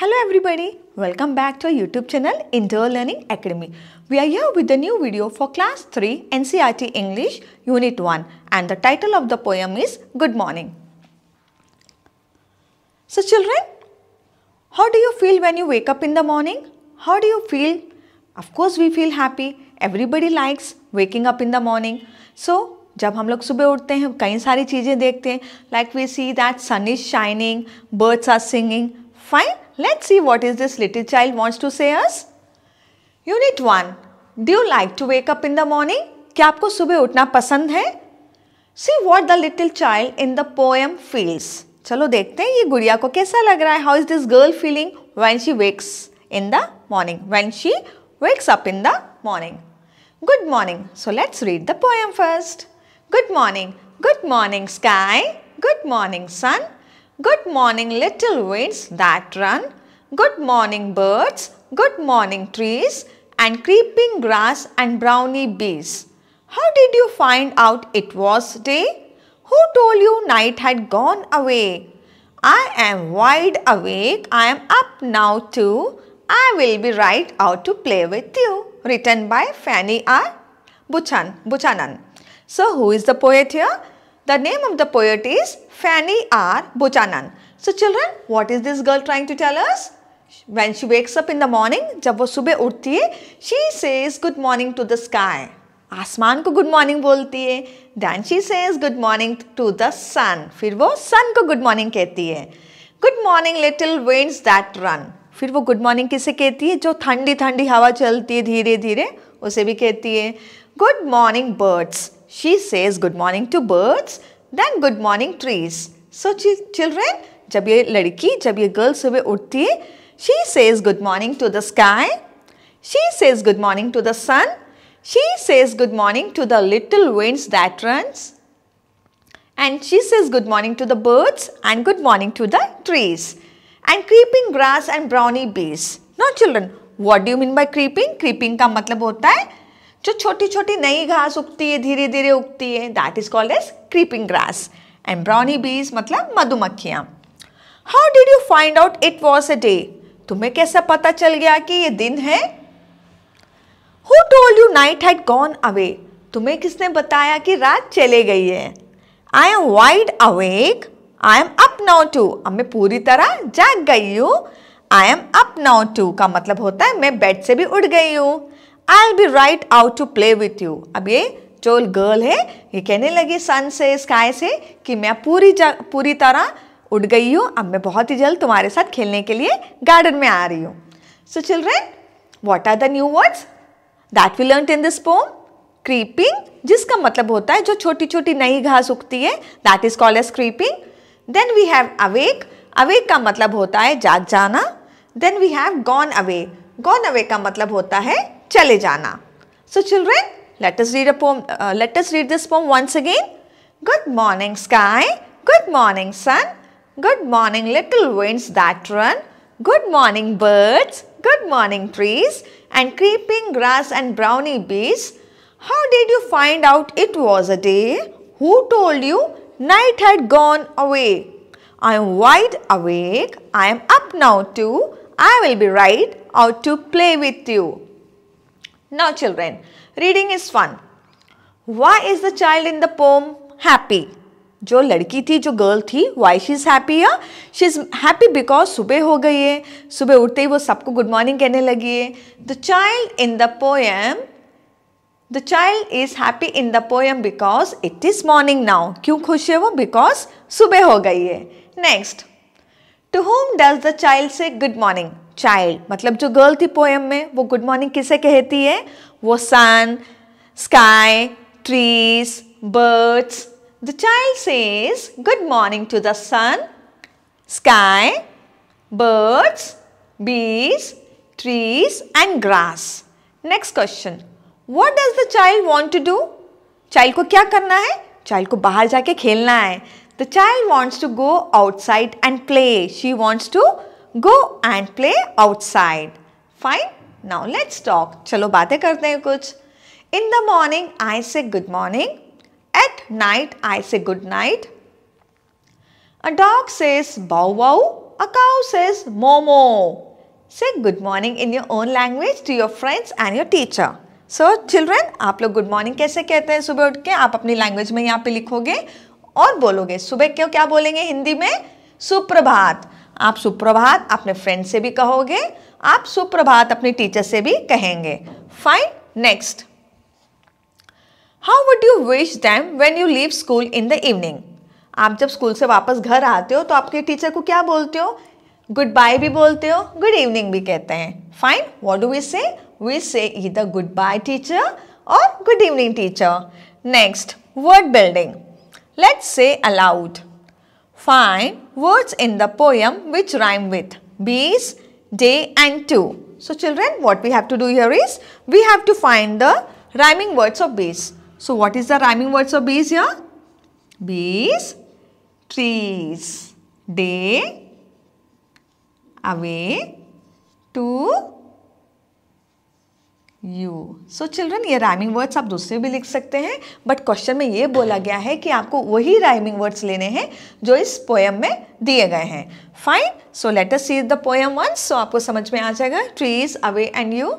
Hello everybody, welcome back to our YouTube channel Indoor Learning Academy. We are here with a new video for class 3 NCRT English Unit 1 and the title of the poem is Good Morning. So children, how do you feel when you wake up in the morning? How do you feel? Of course we feel happy. Everybody likes waking up in the morning. So जब हम लोग सुबह उठते हैं कई सारी चीज़ें देखते हैं like we see that sun is shining, birds are singing, fine let's see what is this little child wants to say us. Unit 1. Do you like to wake up in the morning? क्या आपको सुबह उठना पसंद है See what the little child in the poem feels. चलो देखते हैं ये गुड़िया को कैसा लग रहा है how is this girl feeling when she wakes in the morning when wakes up in the morning. Good morning. So let's read the poem first. Good morning. Good morning sky. Good morning sun. Good morning little winds that run. Good morning birds. Good morning trees and creeping grass and brownie bees. How did you find out it was day? Who told you night had gone away? I am wide awake. I am up now too. I will be right out to play with you. Written by Fanny R. Buchan, Buchanan. So who is the poet here? The name of the poet is Fanny R. Bochanan. So children, what is this girl trying to tell us? When she wakes up in the morning, jab वो subah uthti hai she says good morning to the sky. आसमान को good morning बोलती है then she says good morning to the sun फिर वो sun को good morning कहती है good morning little winds that run फिर वो गुड मॉर्निंग किसे कहती है जो ठंडी ठंडी हवा चलती है धीरे धीरे उसे भी कहती है good morning birds she says good morning to birds, then good morning trees. So children, जब ये लड़की जब ये गर्ल सुबह उठती है she says good morning to the sky, she says good morning to the sun, she says good morning to the little winds that runs and she says good morning to the birds and good morning to the trees and creeping grass and brownie bees. Now children, what do you mean by creeping? Creeping का मतलब होता है जो छोटी छोटी नई घास उगती है धीरे धीरे उगती है that is called as creeping grass and brownie bees मतलब मधुमक्खियाँ how did you find out it was a day तुम्हें कैसा पता चल गया कि ये दिन है who told you night had gone away तुम्हें किसने बताया कि रात चले गई है I am wide awake I am up now too अब मैं पूरी तरह जाग गई हूँ I am up now too का मतलब होता है मैं बेड से भी उठ गई हूँ I be right out to play with you अब ये जो गर्ल है ये कहने लगी सन से स्काई से कि मैं पूरी पूरी तरह उड़ गई हूँ अब मैं बहुत ही जल्द तुम्हारे साथ खेलने के लिए गार्डन में आ रही हूँ so children what are the new words that we learn in this poem creeping जिसका मतलब होता है जो छोटी छोटी नई घास उगती है that is called as creeping then we have awake awake का मतलब होता है जाग जाना then we have gone away gone away का मतलब होता है chale jana. So children, let us read a poem. Uh, let us read this poem once again. Good morning sky, good morning sun, good morning little winds that run, good morning birds, good morning trees and creeping grass and brownie bees. How did you find out it was a day? Who told you night had gone away? I am wide awake. I am up now too. I will be right out to play with you. Now children, reading is fun. Why is the child in the poem happy? जो लड़की थी जो girl थी why she is happy या she is happy because सुबह हो गई है सुबह उठते ही वो सबको गुड मॉर्निंग कहने लगी है the child in the poem the child is happy in the poem because it is morning now क्यों खुश है वो बिकॉज सुबह हो गई है next to whom does the child say good morning child मतलब जो गर्ल थी पोएम में वो गुड मॉर्निंग किसे कहती है वो sun sky trees birds the child say good morning to the sun sky birds bees trees and grass next question what does the child want to do child को क्या करना है चाइल्ड को बाहर जाके खेलना है the child wants to go outside and play she wants to go and play outside fine now let's talk चलो बातें करते हैं कुछ इन the morning I say good morning at night I say good night a dog says bow bow a cow says moo moo say good morning in your own language to your friends and your teacher so children आप लोग good morning कैसे कहते हैं सुबह उठ के आप अपनी लैंग्वेज में यहाँ पे लिखोगे और बोलोगे सुबह क्यों क्या बोलेंगे हिंदी में सुप्रभात आप सुप्रभात अपने फ्रेंड से भी कहोगे आप सुप्रभात अपने टीचर से भी कहेंगे fine next how would you wish them when you leave school in the evening आप जब स्कूल से वापस घर आते हो तो आपके टीचर को क्या बोलते हो गुड बाय भी बोलते हो गुड इवनिंग भी कहते हैं fine what do we say we say the goodbye teacher और good evening teacher next word building let's say aloud Find words in the poem which rhyme with bees, day and two. So children, what we have to do here is, we have to find the rhyming words of bees. So what is the rhyming words of bees here? Bees, trees, day, away, two, you so children ये rhyming words आप दूसरे भी लिख सकते हैं but question में ये बोला गया है कि आपको वही राइमिंग वर्ड्स लेने हैं जो इस पोएम में दिए गए हैं fine so let us see the poem once so आपको समझ में आ जाएगा trees away and you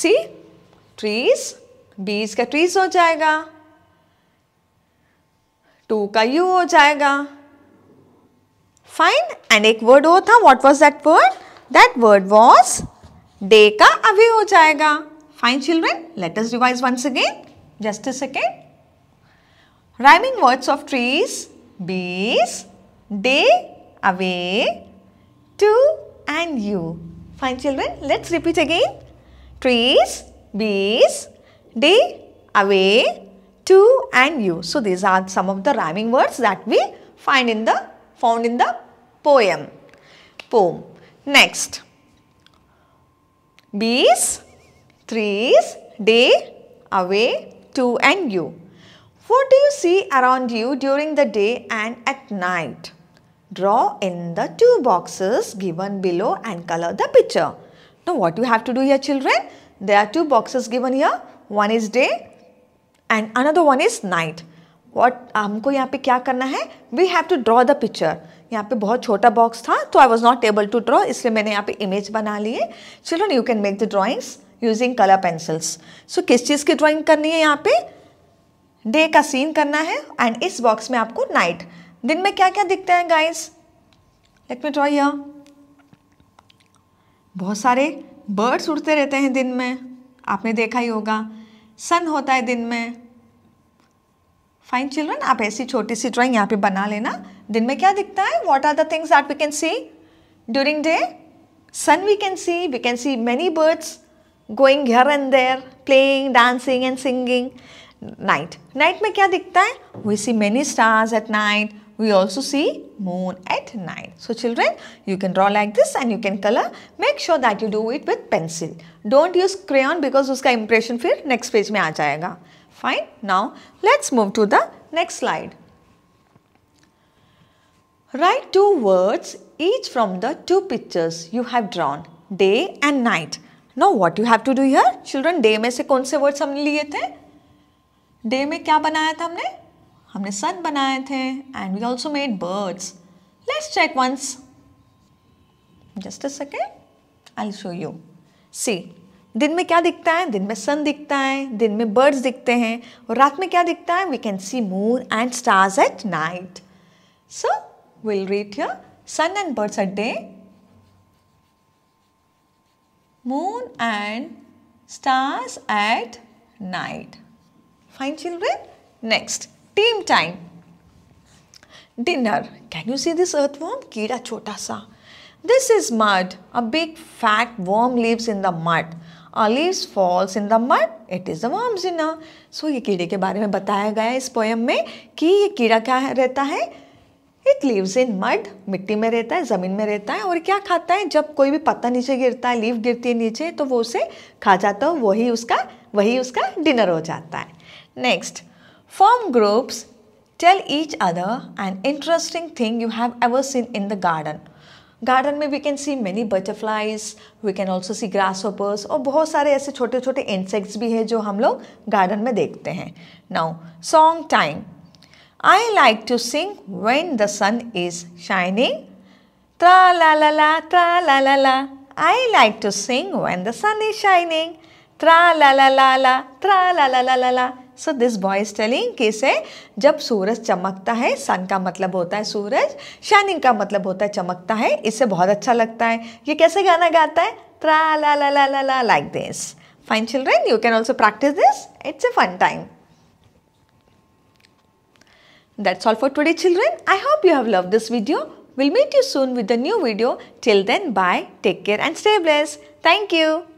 see trees bees का ट्रीज हो जाएगा टू का यू हो जाएगा फाइन एंड एक वर्ड और था what was that word That word was day ka away ho jayega. Fine children, let us revise once again. Just a second. Rhyming words of trees, bees, day, away, to and you. Fine children, let's repeat again. Trees, bees, day, away, to and you. So these are some of the rhyming words that we find in the found in the poem. Poem. Next, bees, trees, day, away, to and you. What do you see around you during the day and at night? Draw in the two boxes given below and color the picture. Now what you have to do here children? There are two boxes given here. One is day and another one is night. What हमको यहाँ पे क्या करना है we have to draw the picture यहाँ पे बहुत छोटा बॉक्स था तो I was not able to draw इसलिए मैंने यहाँ पे इमेज बना लिए चलो children you can make the drawings using colour pencils so किस चीज़ की ड्रॉइंग करनी है यहाँ पे डे का सीन करना है एंड इस बॉक्स में आपको नाइट दिन में क्या क्या दिखते हैं गाइज लेट मी ड्रॉ यर बहुत सारे बर्ड्स उड़ते रहते हैं दिन में आपने देखा ही होगा सन होता है दिन में फाइन चिल्ड्रन आप ऐसी छोटी सी ड्राइंग यहाँ पे बना लेना दिन में क्या दिखता है what are the things that we can see during day sun we can see we can see many birds going घर and they're playing dancing and singing night night में क्या दिखता है we see many stars at night we also see moon at night so children you can draw like this and you can colour make sure that you do it with pencil don't use crane because उसका impression फिर next page में आ जाएगा. Fine. Now let's move to the next slide. Write two words each from the two pictures you have drawn day and night. Now what you have to do here? Children day में से कौन से words हमने लिए थे? Day में क्या बनाया था हमने? हमने sun बनाए थे and we also made birds. Let's check once. Just a second. I'll show you. See. दिन में क्या दिखता है दिन में सन दिखता है दिन में बर्ड्स दिखते हैं और रात में क्या दिखता है we can see moon and stars at night so will read here sun and birds at day moon and stars at night fine children next team time dinner can you see this earth earthworm? कीड़ा छोटा सा This is mud. A big fat worm lives in the mud. A leaves falls in the mud. It is a worm's dinner. So ये कीड़े के बारे में बताया गया है इस पोयम में कि ये कीड़ा क्या रहता है इट लिव्स इन मड मिट्टी में रहता है ज़मीन में रहता है और क्या खाता है जब कोई भी पत्ता नीचे गिरता है लीव गिरती है नीचे तो वो उसे खा जाता है वही उसका वही उसका डिनर हो जाता है next form groups tell each other an interesting thing you have ever seen in the garden garden में we can see many butterflies we can also see hoppers और बहुत सारे ऐसे छोटे छोटे इंसेक्ट्स भी हैं जो हम लोग गार्डन में देखते हैं now song time I like to sing when the sun is shining tra la la la tra la la la I like to sing when the sun is shining tra la la la la tra la la la la la so this boy is telling से जब सूरज चमकता है सन का मतलब होता है सूरज shining का मतलब होता है चमकता है इसे बहुत अच्छा लगता है ये कैसे गाना गाता है tra la la la la la like this fine children you can also practise this it's a fun time that's all for today children I hope you have love this video will meet you soon with new video till then bye take care and stay bless thank you